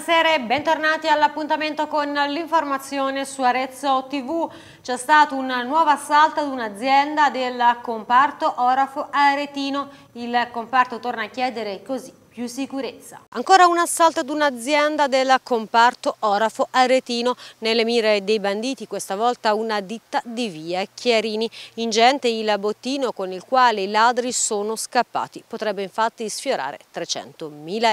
Buonasera e bentornati all'appuntamento con l'informazione su Arezzo TV. C'è stato un nuovo assalto ad un'azienda del comparto Orafo Aretino. Il comparto torna a chiedere così più sicurezza. Ancora un assalto ad un'azienda del comparto Orafo Aretino. Nelle mire dei banditi, questa volta una ditta di via Chiarini. Ingente il bottino con il quale i ladri sono scappati. Potrebbe infatti sfiorare 300.000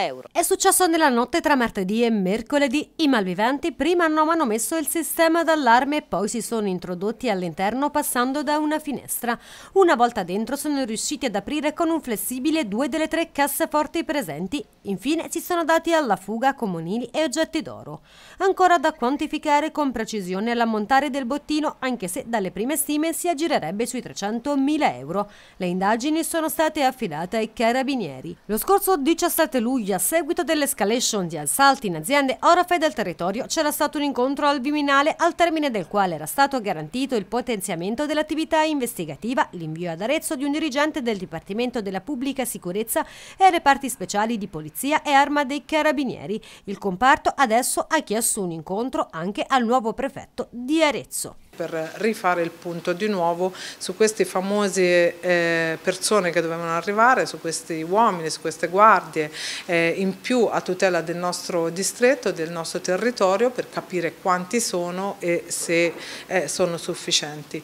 euro. È successo nella notte tra martedì e mercoledì. I malviventi prima hanno manomesso il sistema d'allarme e poi si sono introdotti all'interno passando da una finestra. Una volta dentro sono riusciti ad aprire con un flessibile due delle tre casseforti presenti presenti, infine, si sono dati alla fuga comunili e oggetti d'oro. Ancora da quantificare con precisione l'ammontare del bottino, anche se dalle prime stime si aggirerebbe sui 300.000 euro. Le indagini sono state affidate ai carabinieri. Lo scorso 17 luglio, a seguito dell'escalation di assalti in aziende orafe del territorio, c'era stato un incontro al Viminale al termine del quale era stato garantito il potenziamento dell'attività investigativa, l'invio ad Arezzo di un dirigente del Dipartimento della Pubblica Sicurezza e reparti speciali locali di polizia e arma dei carabinieri. Il comparto adesso ha chiesto un incontro anche al nuovo prefetto di Arezzo per rifare il punto di nuovo su queste famose eh, persone che dovevano arrivare, su questi uomini, su queste guardie, eh, in più a tutela del nostro distretto, del nostro territorio per capire quanti sono e se eh, sono sufficienti.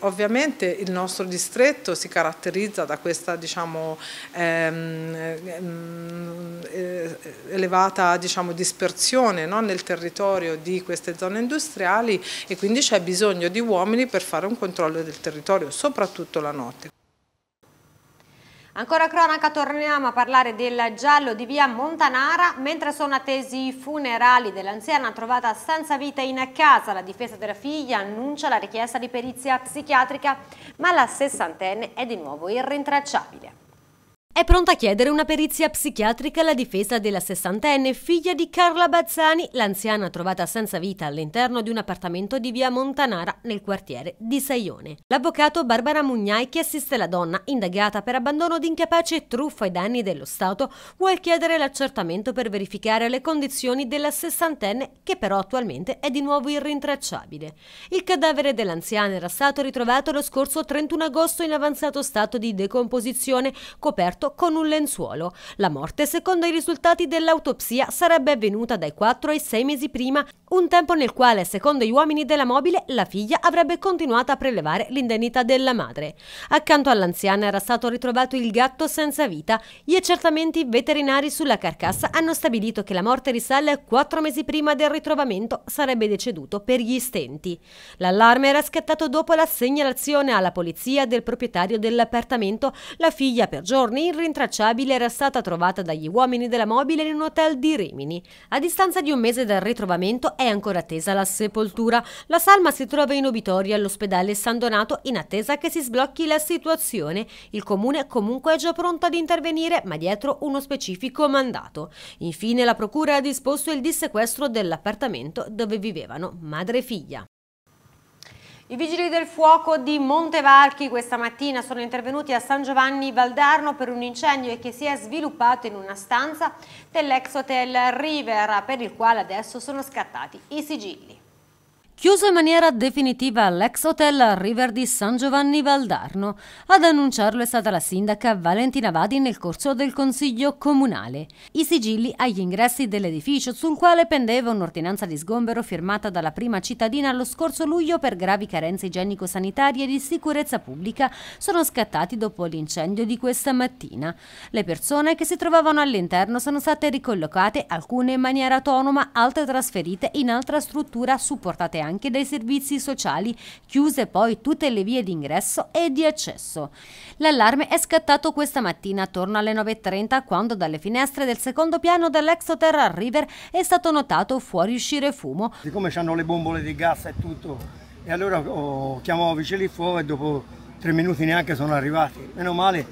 ovviamente il nostro distretto si caratterizza da questa diciamo, ehm, ehm, elevata diciamo, dispersione no, nel territorio di queste zone industriali e quindi c'è bisogno bisogno di uomini per fare un controllo del territorio, soprattutto la notte. Ancora cronaca, torniamo a parlare del giallo di via Montanara. Mentre sono attesi i funerali dell'anziana trovata senza vita in casa, la difesa della figlia annuncia la richiesta di perizia psichiatrica, ma la sessantenne è di nuovo irrintracciabile. È pronta a chiedere una perizia psichiatrica alla difesa della sessantenne, figlia di Carla Bazzani, l'anziana trovata senza vita all'interno di un appartamento di via Montanara nel quartiere di Saione. L'avvocato Barbara Mugnai, che assiste la donna, indagata per abbandono di incapace e truffa ai danni dello Stato, vuole chiedere l'accertamento per verificare le condizioni della sessantenne, che però attualmente è di nuovo irrintracciabile. Il cadavere dell'anziana era stato ritrovato lo scorso 31 agosto in avanzato stato di decomposizione, coperto coperto con un lenzuolo. La morte, secondo i risultati dell'autopsia, sarebbe avvenuta dai 4 ai 6 mesi prima, un tempo nel quale, secondo gli uomini della mobile, la figlia avrebbe continuato a prelevare l'indennità della madre. Accanto all'anziana era stato ritrovato il gatto senza vita. Gli accertamenti veterinari sulla carcassa hanno stabilito che la morte risale a 4 mesi prima del ritrovamento, sarebbe deceduto per gli stenti. L'allarme era scattato dopo la segnalazione alla polizia del proprietario dell'appartamento. La figlia per giorni in irrintracciabile era stata trovata dagli uomini della mobile in un hotel di Rimini. A distanza di un mese dal ritrovamento è ancora attesa la sepoltura. La salma si trova in obitorio all'ospedale San Donato in attesa che si sblocchi la situazione. Il comune comunque è già pronto ad intervenire, ma dietro uno specifico mandato. Infine la procura ha disposto il dissequestro dell'appartamento dove vivevano madre e figlia. I vigili del fuoco di Montevarchi questa mattina sono intervenuti a San Giovanni Valdarno per un incendio che si è sviluppato in una stanza dell'ex hotel River per il quale adesso sono scattati i sigilli. Chiuso in maniera definitiva l'ex hotel River di San Giovanni Valdarno, ad annunciarlo è stata la sindaca Valentina Vadi nel corso del Consiglio Comunale. I sigilli agli ingressi dell'edificio sul quale pendeva un'ordinanza di sgombero firmata dalla prima cittadina lo scorso luglio per gravi carenze igienico-sanitarie e di sicurezza pubblica sono scattati dopo l'incendio di questa mattina. Le persone che si trovavano all'interno sono state ricollocate, alcune in maniera autonoma, altre trasferite in altra struttura supportate anche dai servizi sociali, chiuse poi tutte le vie d'ingresso e di accesso. L'allarme è scattato questa mattina attorno alle 9.30 quando dalle finestre del secondo piano dell'exoterra River è stato notato fuoriuscire fumo. Siccome hanno le bombole di gas e tutto, e allora ho oh, chiamato vicini il fuoco e dopo tre minuti neanche sono arrivati. Meno male,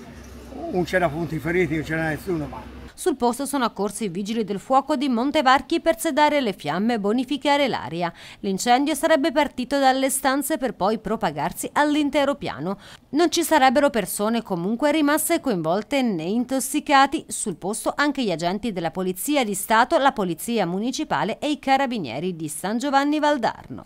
non c'era punti feriti, non c'era nessuno, ma sul posto sono accorsi i vigili del fuoco di Montevarchi per sedare le fiamme e bonificare l'aria. L'incendio sarebbe partito dalle stanze per poi propagarsi all'intero piano. Non ci sarebbero persone comunque rimaste coinvolte né intossicati. Sul posto anche gli agenti della Polizia di Stato, la Polizia Municipale e i Carabinieri di San Giovanni Valdarno.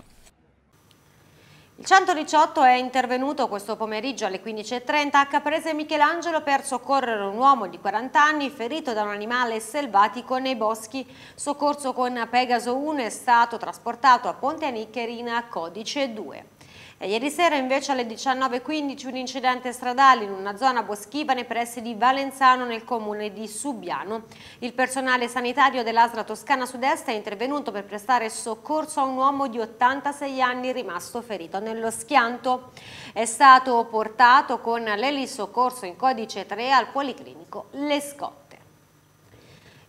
Il 118 è intervenuto questo pomeriggio alle 15.30 a Caprese Michelangelo per soccorrere un uomo di 40 anni ferito da un animale selvatico nei boschi. Soccorso con Pegaso 1 è stato trasportato a Ponte Aniccheri in codice 2. E ieri sera invece alle 19.15 un incidente stradale in una zona boschiva nei pressi di Valenzano nel comune di Subiano. Il personale sanitario dell'Asra Toscana Sud-Est è intervenuto per prestare soccorso a un uomo di 86 anni rimasto ferito nello schianto. È stato portato con l'elisoccorso in codice 3 al Policlinico Lescò.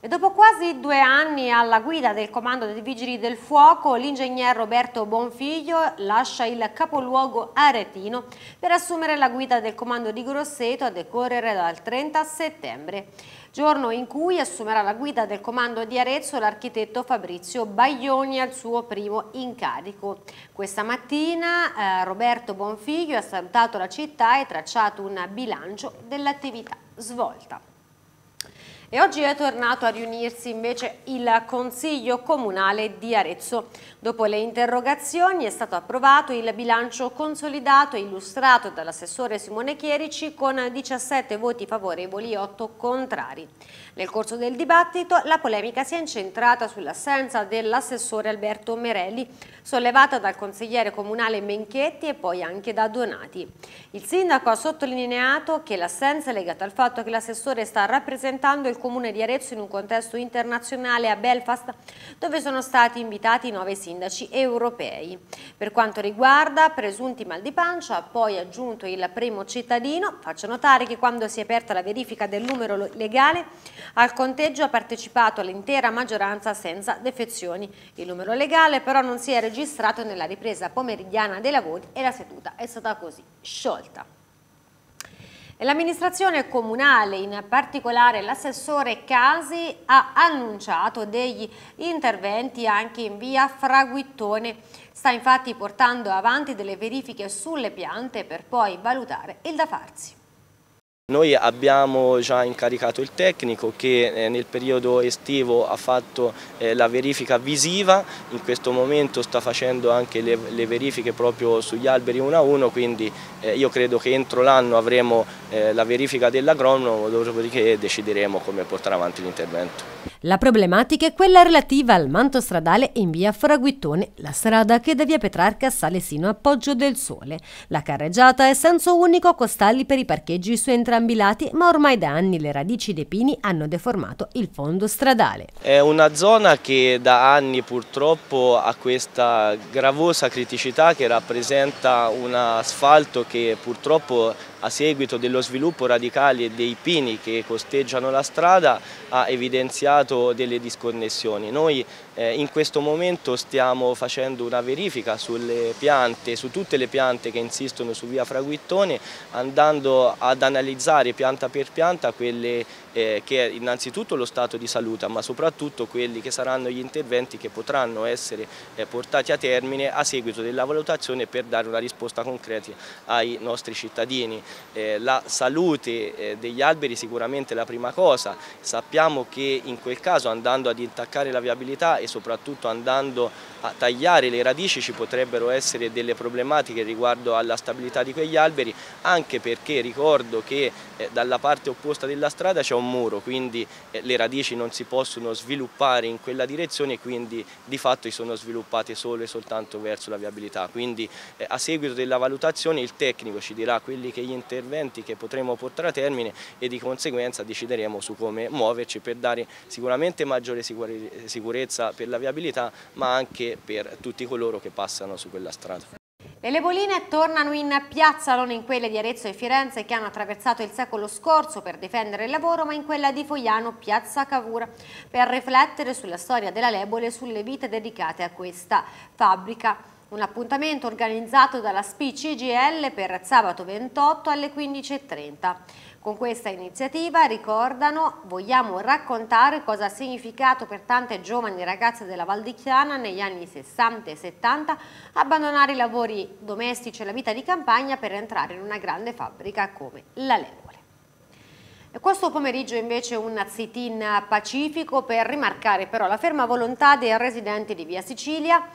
E dopo quasi due anni alla guida del comando dei Vigili del Fuoco, l'ingegner Roberto Bonfiglio lascia il capoluogo aretino per assumere la guida del comando di Grosseto a decorrere dal 30 settembre, giorno in cui assumerà la guida del comando di Arezzo l'architetto Fabrizio Baglioni al suo primo incarico. Questa mattina eh, Roberto Bonfiglio ha salutato la città e tracciato un bilancio dell'attività svolta. E oggi è tornato a riunirsi invece il Consiglio Comunale di Arezzo. Dopo le interrogazioni è stato approvato il bilancio consolidato e illustrato dall'assessore Simone Chierici con 17 voti favorevoli e 8 contrari. Nel corso del dibattito la polemica si è incentrata sull'assenza dell'assessore Alberto Merelli, sollevata dal consigliere comunale Menchetti e poi anche da Donati. Il sindaco ha sottolineato che l'assenza è legata al fatto che l'assessore sta rappresentando il comune di Arezzo in un contesto internazionale a Belfast dove sono stati invitati nove sindaci europei. Per quanto riguarda presunti mal di pancia, ha poi aggiunto il primo cittadino, faccio notare che quando si è aperta la verifica del numero legale al conteggio ha partecipato l'intera maggioranza senza defezioni. Il numero legale però non si è registrato nella ripresa pomeridiana dei lavori e la seduta è stata così sciolta. L'amministrazione comunale, in particolare l'assessore Casi, ha annunciato degli interventi anche in via Fraguittone. Sta infatti portando avanti delle verifiche sulle piante per poi valutare il da farsi. Noi abbiamo già incaricato il tecnico che eh, nel periodo estivo ha fatto eh, la verifica visiva, in questo momento sta facendo anche le, verifiche proprio sugli alberi uno a uno, quindi eh, io credo che entro l'anno avremo la verifica dell'agronomo, dopodiché decideremo come portare avanti l'intervento. La problematica è quella relativa al manto stradale in via Fraguittone, la strada che da via Petrarca sale sino a Poggio del Sole. La carreggiata è senso unico a costalli per i parcheggi su entrambi i lati, ma ormai da anni le radici dei pini hanno deformato il fondo stradale. È una zona che da anni purtroppo ha questa gravosa criticità che rappresenta un asfalto che purtroppo a seguito dello sviluppo radicale dei pini che costeggiano la strada ha evidenziato delle disconnessioni. Noi eh, in questo momento stiamo facendo una verifica sulle piante, su tutte le piante che insistono su via Fraguittone, andando ad analizzare pianta per pianta quelle eh, che è innanzitutto lo stato di salute, ma soprattutto quelli che saranno gli interventi che potranno essere eh, portati a termine a seguito della valutazione per dare una risposta concreta ai nostri cittadini. Eh, la salute eh, degli alberi sicuramente è la prima cosa, sappiamo che in quel caso andando ad intaccare la viabilità e soprattutto andando a tagliare le radici ci potrebbero essere delle problematiche riguardo alla stabilità di quegli alberi, anche perché ricordo che eh, dalla parte opposta della strada c'è un muro, quindi eh, le radici non si possono sviluppare in quella direzione e quindi di fatto si sono sviluppate solo e soltanto verso la viabilità. Quindi eh, a seguito della valutazione il tecnico ci dirà quelli che gli interventi che potremo portare a termine e di conseguenza decideremo su come muoverci per dare sicuramente maggiore sicurezza per la viabilità ma anche per tutti coloro che passano su quella strada. Le leboline tornano in piazza, non in quelle di Arezzo e Firenze che hanno attraversato il secolo scorso per difendere il lavoro, ma in quella di Fogliano, piazza Cavour, per riflettere sulla storia della lebole e sulle vite dedicate a questa fabbrica. Un appuntamento organizzato dalla SPI CGL per sabato 28 alle 15.30. Con questa iniziativa ricordano vogliamo raccontare cosa ha significato per tante giovani ragazze della Val di Chiana negli anni 60 e 70 abbandonare i lavori domestici e la vita di campagna per entrare in una grande fabbrica come la Lego. Questo pomeriggio invece un sit-in pacifico per rimarcare però la ferma volontà dei residenti di Via Sicilia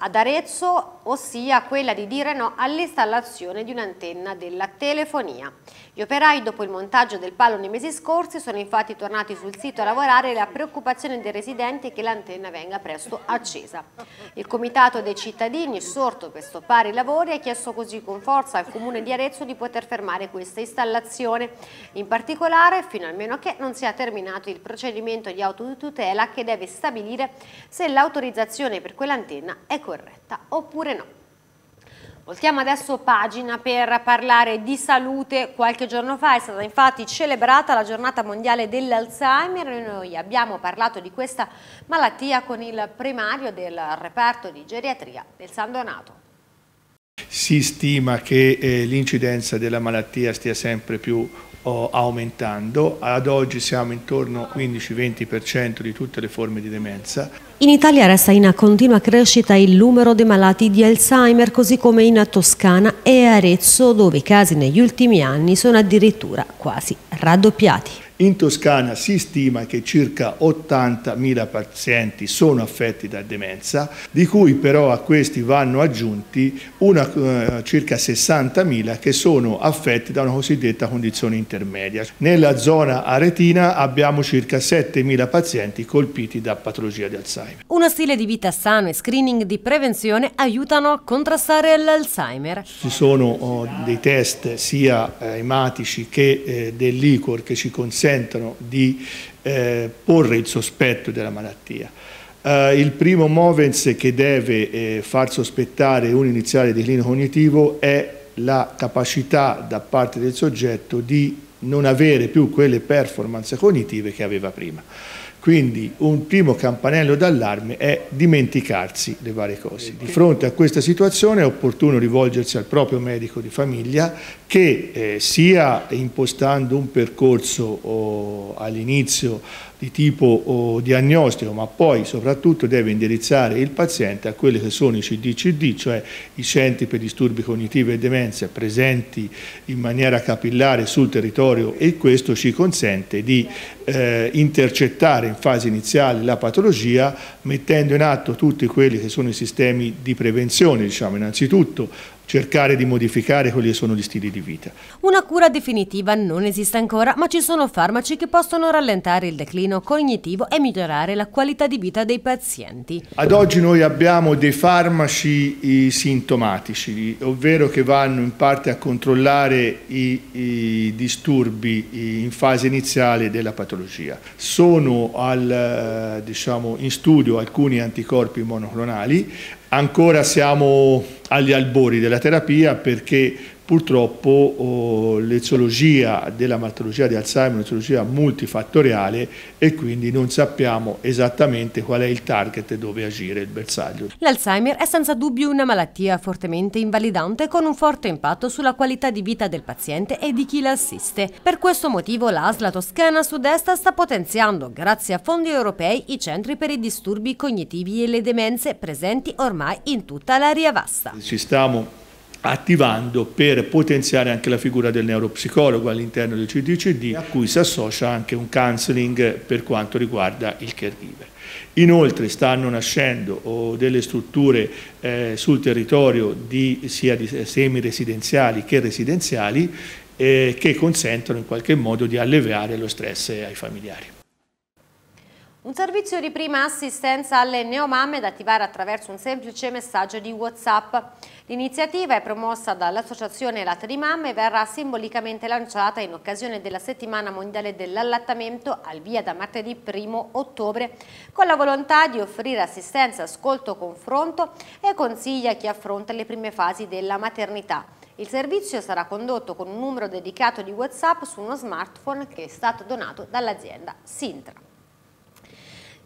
ad Arezzo ossia quella di dire no all'installazione di un'antenna della telefonia. Gli operai dopo il montaggio del palo nei mesi scorsi sono infatti tornati sul sito a lavorare e la preoccupazione dei residenti è che l'antenna venga presto accesa. Il comitato dei cittadini, sorto per stoppare i lavori, ha chiesto così con forza al comune di Arezzo di poter fermare questa installazione, in particolare fino almeno a che non sia terminato il procedimento di autotutela che deve stabilire se l'autorizzazione per quell'antenna è corretta oppure no. Voltiamo adesso pagina per parlare di salute. Qualche giorno fa è stata infatti celebrata la giornata mondiale dell'Alzheimer e noi abbiamo parlato di questa malattia con il primario del reparto di geriatria del San Donato. Si stima che eh, l'incidenza della malattia stia sempre più oh, aumentando, ad oggi siamo intorno al 15-20% di tutte le forme di demenza in Italia resta in continua crescita il numero dei malati di Alzheimer, così come in Toscana e Arezzo, dove i casi negli ultimi anni sono addirittura quasi raddoppiati. In Toscana si stima che circa 80.000 pazienti sono affetti da demenza, di cui però a questi vanno aggiunti una, eh, circa 60.000 che sono affetti da una cosiddetta condizione intermedia. Nella zona aretina abbiamo circa 7.000 pazienti colpiti da patologia di Alzheimer. Uno stile di vita sano e screening di prevenzione aiutano a contrastare l'Alzheimer. Ci sono oh, dei test sia eh, ematici che eh, del che ci consentono consentono di eh, porre il sospetto della malattia. Eh, il primo movens che deve eh, far sospettare un iniziale declino cognitivo è la capacità da parte del soggetto di non avere più quelle performance cognitive che aveva prima. Quindi un primo campanello d'allarme è dimenticarsi le varie cose. Di fronte a questa situazione è opportuno rivolgersi al proprio medico di famiglia che eh, sia impostando un percorso oh, all'inizio di tipo oh, diagnostico, ma poi soprattutto deve indirizzare il paziente a quelli che sono i CDCD, cioè i centri per disturbi cognitivi e demenze presenti in maniera capillare sul territorio e questo ci consente di eh, intercettare in fase iniziale la patologia mettendo in atto tutti quelli che sono i sistemi di prevenzione, diciamo innanzitutto cercare di modificare quelli che sono gli stili di vita. Una cura definitiva non esiste ancora, ma ci sono farmaci che possono rallentare il declino cognitivo e migliorare la qualità di vita dei pazienti. Ad oggi noi abbiamo dei farmaci sintomatici, ovvero che vanno in parte a controllare i, i disturbi in fase iniziale della patologia. Sono al, eh, diciamo, in studio alcuni anticorpi monoclonali, ancora siamo agli albori della terapia perché purtroppo oh, l'eziologia della patologia di Alzheimer è un'eziologia multifattoriale e quindi non sappiamo esattamente qual è il target e dove agire il bersaglio. L'Alzheimer è senza dubbio una malattia fortemente invalidante con un forte impatto sulla qualità di vita del paziente e di chi l'assiste. Per questo motivo l'ASLA Toscana Sud-Est sta potenziando, grazie a fondi europei, i centri per i disturbi cognitivi e le demenze presenti ormai in tutta l'area vasta. Ci stiamo attivando per potenziare anche la figura del neuropsicologo all'interno del CDCD a cui si associa anche un counseling per quanto riguarda il caregiver. Inoltre stanno nascendo delle strutture eh, sul territorio di, sia di semi-residenziali che residenziali eh, che consentono in qualche modo di alleviare lo stress ai familiari. Un servizio di prima assistenza alle neomamme da attivare attraverso un semplice messaggio di Whatsapp. L'iniziativa è promossa dall'Associazione Latte di Mamme e verrà simbolicamente lanciata in occasione della Settimana Mondiale dell'Allattamento al via da martedì 1 ottobre, con la volontà di offrire assistenza, ascolto, confronto e consigli a chi affronta le prime fasi della maternità. Il servizio sarà condotto con un numero dedicato di Whatsapp su uno smartphone che è stato donato dall'azienda Sintra.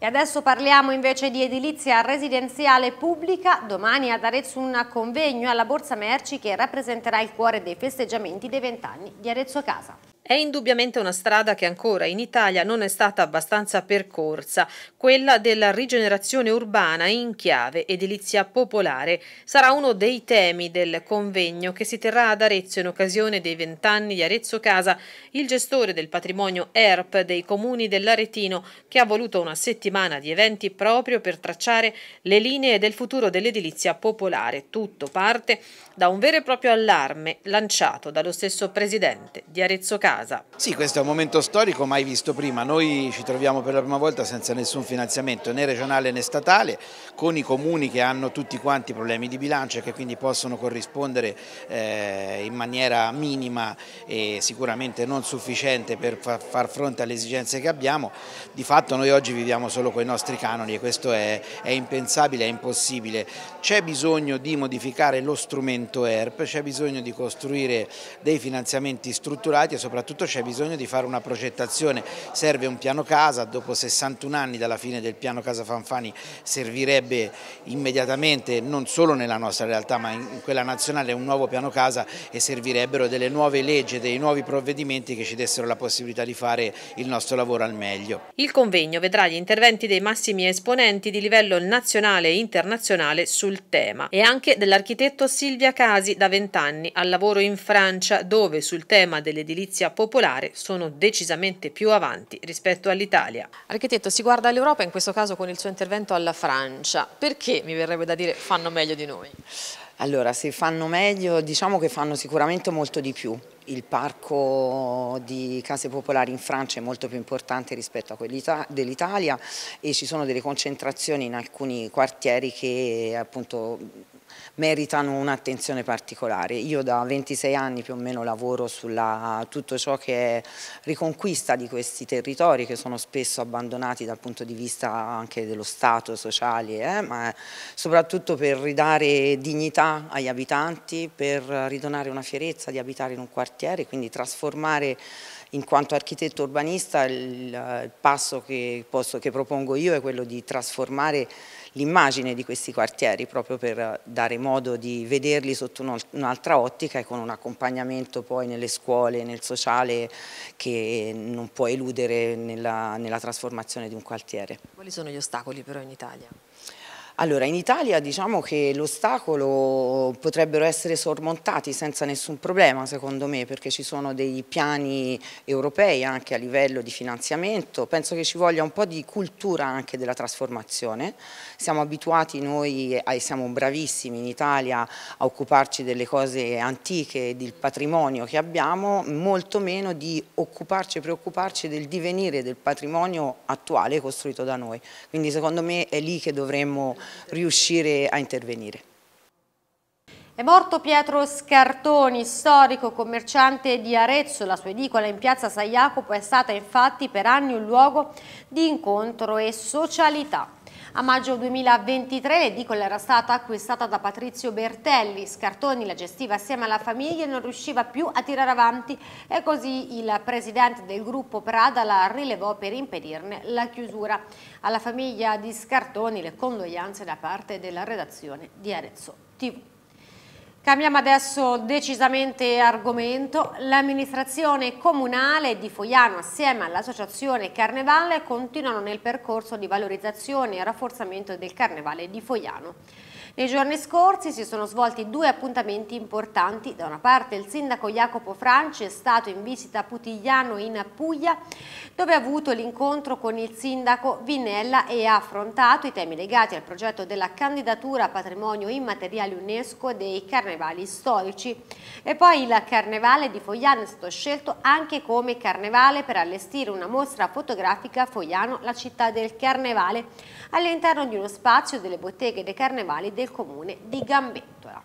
E adesso parliamo invece di edilizia residenziale pubblica. Domani ad Arezzo un convegno alla Borsa Merci che rappresenterà il cuore dei festeggiamenti dei vent'anni di Arezzo Casa. È indubbiamente una strada che ancora in Italia non è stata abbastanza percorsa, quella della rigenerazione urbana in chiave edilizia popolare. Sarà uno dei temi del convegno che si terrà ad Arezzo in occasione dei vent'anni di Arezzo Casa, il gestore del patrimonio ERP dei comuni dell'Aretino che ha voluto una settimana di eventi proprio per tracciare le linee del futuro dell'edilizia popolare. Tutto parte da un vero e proprio allarme lanciato dallo stesso presidente di Arezzo Casa casa. Sì, questo è un momento storico mai visto prima. Noi ci troviamo per la prima volta senza nessun finanziamento né regionale né statale, con i comuni che hanno tutti quanti problemi di bilancio e che quindi possono corrispondere eh, in maniera minima e sicuramente non sufficiente per far fronte alle esigenze che abbiamo. Di fatto noi oggi viviamo solo con i nostri canoni e questo è, è impensabile, è impossibile. C'è bisogno di modificare lo strumento ERP, c'è bisogno di costruire dei finanziamenti strutturati e soprattutto soprattutto c'è bisogno di fare una progettazione, serve un piano casa, dopo 61 anni dalla fine del piano casa Fanfani servirebbe immediatamente non solo nella nostra realtà ma in quella nazionale un nuovo piano casa e servirebbero delle nuove leggi, dei nuovi provvedimenti che ci dessero la possibilità di fare il nostro lavoro al meglio. Il convegno vedrà gli interventi dei massimi esponenti di livello nazionale e internazionale sul tema e anche dell'architetto Silvia Casi da 20 anni al lavoro in Francia dove sul tema dell'edilizia popolare sono decisamente più avanti rispetto all'Italia. Architetto, si guarda all'Europa, in questo caso con il suo intervento alla Francia. Perché, mi verrebbe da dire, fanno meglio di noi? Allora, se fanno meglio, diciamo che fanno sicuramente molto di più. Il parco di case popolari in Francia è molto più importante rispetto a quelli dell'Italia e ci sono delle concentrazioni in alcuni quartieri che appunto meritano un'attenzione particolare. Io da 26 anni più o meno lavoro su tutto ciò che è riconquista di questi territori che sono spesso abbandonati dal punto di vista anche dello Stato, sociale, eh, ma soprattutto per ridare dignità agli abitanti, per ridonare una fierezza di abitare in un quartiere, quindi trasformare in quanto architetto urbanista il, passo che, posso, che propongo io è quello di trasformare l'immagine di questi quartieri proprio per dare modo di vederli sotto un'altra ottica e con un accompagnamento poi nelle scuole, nel sociale che non può eludere nella, nella trasformazione di un quartiere. Quali sono gli ostacoli però in Italia? Allora, in Italia diciamo che l'ostacolo potrebbero essere sormontati senza nessun problema, secondo me, perché ci sono dei piani europei anche a livello di finanziamento. Penso che ci voglia un po' di cultura anche della trasformazione. Siamo abituati noi, siamo bravissimi in Italia a occuparci delle cose antiche, del patrimonio che abbiamo, molto meno di occuparci e preoccuparci del divenire del patrimonio attuale costruito da noi. Quindi secondo me è lì che dovremmo riuscire a intervenire. È morto Pietro Scartoni, storico commerciante di Arezzo. La sua edicola in piazza San Jacopo è stata infatti per anni un luogo di incontro e socialità. A maggio 2023 l'edicola era stata acquistata da Patrizio Bertelli, Scartoni la gestiva assieme alla famiglia e non riusciva più a tirare avanti e così il presidente del gruppo Prada la rilevò per impedirne la chiusura. Alla famiglia di Scartoni le condoglianze da parte della redazione di Arezzo TV. Cambiamo adesso decisamente argomento. L'amministrazione comunale di Foiano assieme all'associazione Carnevale continuano nel percorso di valorizzazione e rafforzamento del Carnevale di Foiano. Nei giorni scorsi si sono svolti due appuntamenti importanti. Da una parte il sindaco Jacopo Franci è stato in visita a Putigliano in Puglia dove ha avuto l'incontro con il sindaco Vinella e ha affrontato i temi legati al progetto della candidatura a patrimonio immateriale UNESCO dei carnevali storici. E poi il carnevale di Fogliano è stato scelto anche come carnevale per allestire una mostra fotografica a Fogliano, la città del carnevale, all'interno di uno spazio delle botteghe dei carnevali del comune di Gambettola.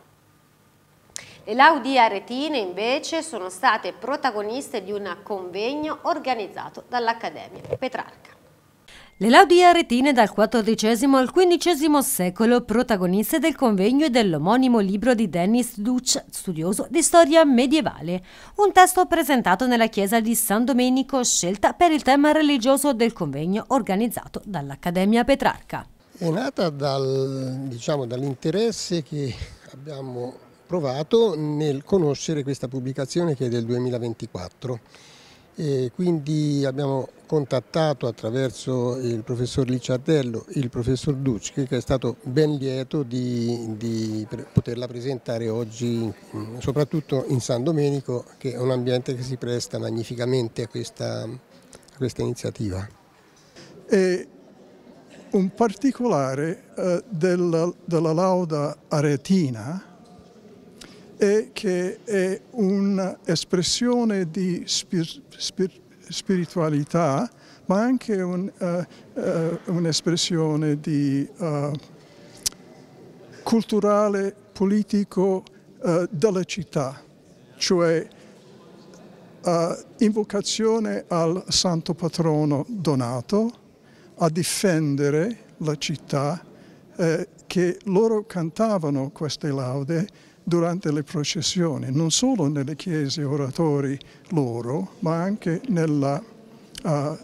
Le Laudi Aretine invece sono state protagoniste di un convegno organizzato dall'Accademia Petrarca. Le laudi aretine dal XIV al XV secolo, protagoniste del convegno e dell'omonimo libro di Dennis Duch, studioso di storia medievale. Un testo presentato nella chiesa di San Domenico, scelta per il tema religioso del convegno organizzato dall'Accademia Petrarca. È nata dal, diciamo, dall'interesse che abbiamo provato nel conoscere questa pubblicazione che è del 2024. E quindi abbiamo contattato attraverso il professor Licciardello il professor Ducci che è stato ben lieto di, di poterla presentare oggi mm, soprattutto in San Domenico che è un ambiente che si presta magnificamente a questa, a questa iniziativa. E un particolare eh, della, della, lauda aretina è che è un'espressione di spir, spir, spiritualità, ma anche un, uh, uh, un'espressione di uh, culturale, politico della città, cioè invocazione al santo patrono donato, a difendere la città eh, che loro cantavano queste laude durante le processioni, non solo nelle chiese oratori loro, ma anche nella, uh, uh,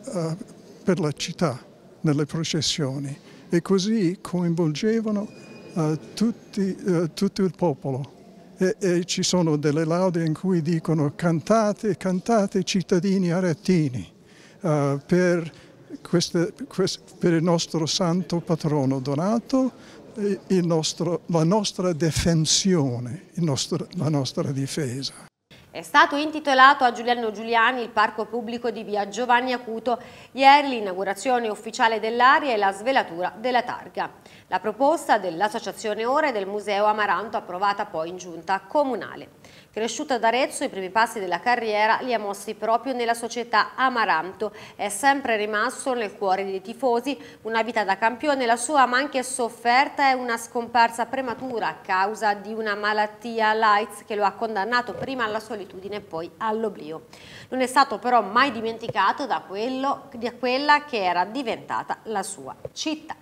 per la città, nelle processioni. E così coinvolgevano uh, tutti, eh, tutto il popolo. E, e, ci sono delle laude in cui dicono cantate, cantate cittadini arettini eh, per queste, queste, per il nostro santo patrono Donato eh, nostro, la nostra defensione, nostro, la nostra difesa. È stato intitolato a Giuliano Giuliani il parco pubblico di via Giovanni Acuto, ieri l'inaugurazione ufficiale dell'area e la svelatura della targa. La proposta dell'Associazione ore e del Museo Amaranto approvata poi in giunta comunale. Cresciuto ad Arezzo, i primi passi della carriera li ha mossi proprio nella società Amaranto. È sempre rimasto nel cuore dei tifosi, una vita da campione, la sua ma anche sofferta è una scomparsa prematura a causa di una malattia l'AIDS che lo ha condannato prima alla solitudine solitudine e poi all'oblio. Non è stato però mai dimenticato da, quello, da quella che era diventata la sua città.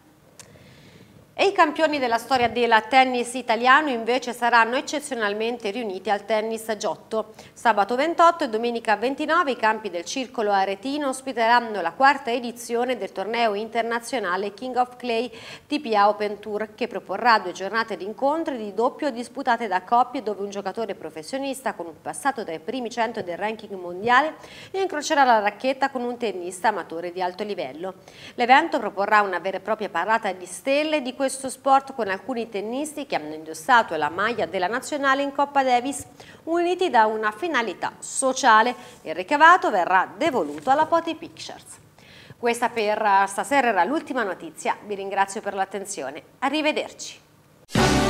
E i campioni della storia del tennis italiano invece saranno eccezionalmente riuniti al tennis Giotto. Sabato 28 e domenica 29 i campi del Circolo Aretino ospiteranno la quarta edizione del torneo internazionale King of Clay TPA Open Tour che proporrà due giornate di incontri di doppio disputate da coppie dove un giocatore professionista con un passato dai primi 100 del ranking mondiale incrocerà la racchetta con un tennista amatore di alto livello. L'evento proporrà una vera e propria parata di stelle di questo questo sport con alcuni tennisti che hanno indossato la maglia della nazionale in Coppa Davis, uniti da una finalità sociale. Il ricavato verrà devoluto alla Poti Pictures. Questa per stasera era l'ultima notizia, vi ringrazio per l'attenzione, arrivederci.